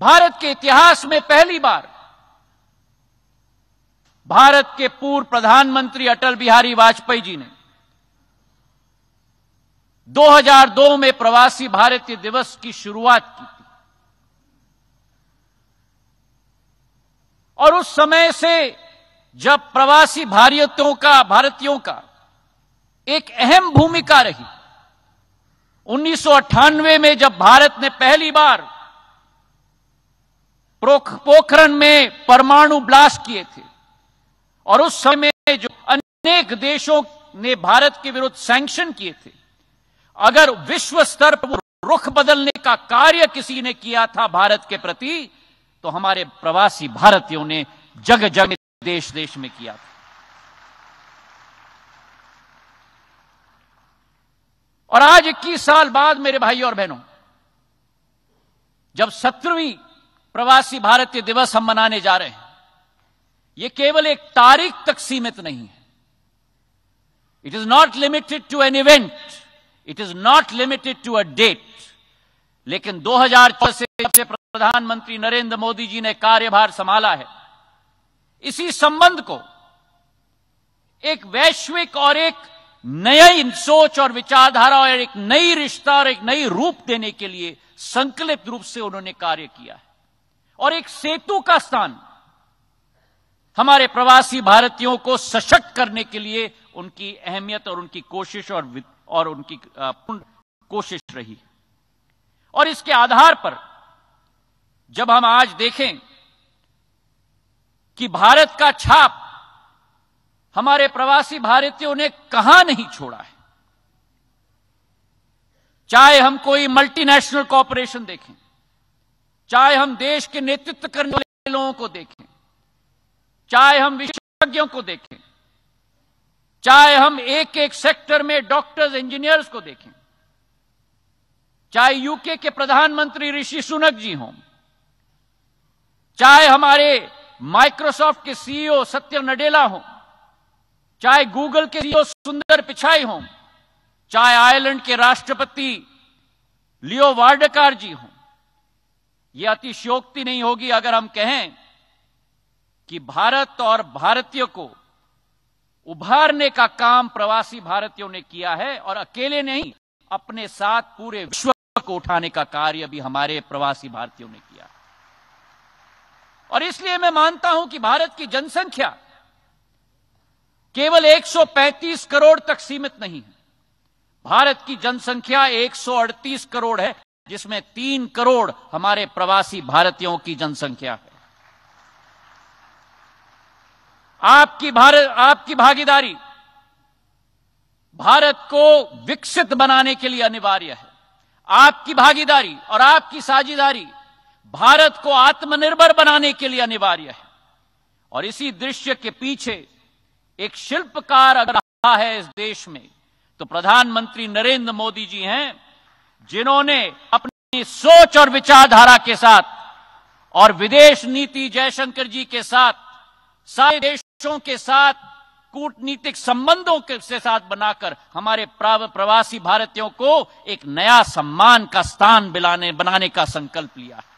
भारत के इतिहास में पहली बार भारत के पूर्व प्रधानमंत्री अटल बिहारी वाजपेयी जी ने 2002 में प्रवासी भारतीय दिवस की शुरुआत की थी और उस समय से जब प्रवासी भारतीयों का भारतीयों का एक अहम भूमिका रही उन्नीस में जब भारत ने पहली बार पोखरण में परमाणु ब्लास्ट किए थे और उस समय में जो अनेक देशों ने भारत के विरुद्ध सैंक्शन किए थे अगर विश्व स्तर पर रुख बदलने का कार्य किसी ने किया था भारत के प्रति तो हमारे प्रवासी भारतीयों ने जग जग देश देश में किया था और आज 21 साल बाद मेरे भाई और बहनों जब सत्रहवीं प्रवासी भारतीय दिवस हम मनाने जा रहे हैं यह केवल एक तारीख तक सीमित नहीं है it is not limited to an event it is not limited to a date लेकिन 2004 से से प्रधानमंत्री नरेंद्र मोदी जी ने कार्यभार संभाला है इसी संबंध को एक वैश्विक और एक नया सोच और विचारधारा और एक नई रिश्ता और एक नई रूप देने के लिए संकलित रूप से उन्होंने कार्य किया है और एक सेतु का स्थान हमारे प्रवासी भारतीयों को सशक्त करने के लिए उनकी अहमियत और उनकी कोशिश और और उनकी पूर्ण कोशिश रही और इसके आधार पर जब हम आज देखें कि भारत का छाप हमारे प्रवासी भारतीयों ने कहां नहीं छोड़ा है चाहे हम कोई मल्टीनेशनल कॉपरेशन देखें चाहे हम देश के नेतृत्व करने वाले लोगों को देखें चाहे हम विशेषज्ञों को देखें चाहे हम एक एक सेक्टर में डॉक्टर्स इंजीनियर्स को देखें चाहे यूके के प्रधानमंत्री ऋषि सुनक जी हों चाहे हमारे माइक्रोसॉफ्ट के सीईओ सत्य नडेला हों चाहे गूगल के सीईओ सुंदर पिछाई हों चाहे आयरलैंड के राष्ट्रपति लियो वार्डकार जी हों यह अतिशोक्ति नहीं होगी अगर हम कहें कि भारत और भारतीयों को उभारने का काम प्रवासी भारतीयों ने किया है और अकेले नहीं अपने साथ पूरे विश्व को उठाने का कार्य भी हमारे प्रवासी भारतीयों ने किया और इसलिए मैं मानता हूं कि भारत की जनसंख्या केवल 135 करोड़ तक सीमित नहीं है भारत की जनसंख्या 138 करोड़ है जिसमें तीन करोड़ हमारे प्रवासी भारतीयों की जनसंख्या है आपकी भारत आपकी भागीदारी भारत को विकसित बनाने के लिए अनिवार्य है आपकी भागीदारी और आपकी साझेदारी भारत को आत्मनिर्भर बनाने के लिए अनिवार्य है और इसी दृश्य के पीछे एक शिल्पकार अगर रहा है इस देश में तो प्रधानमंत्री नरेंद्र मोदी जी हैं जिन्होंने अपनी सोच और विचारधारा के साथ और विदेश नीति जयशंकर जी के साथ सारे देशों के साथ कूटनीतिक संबंधों के साथ बनाकर हमारे प्रवासी भारतीयों को एक नया सम्मान का स्थान बनाने का संकल्प लिया है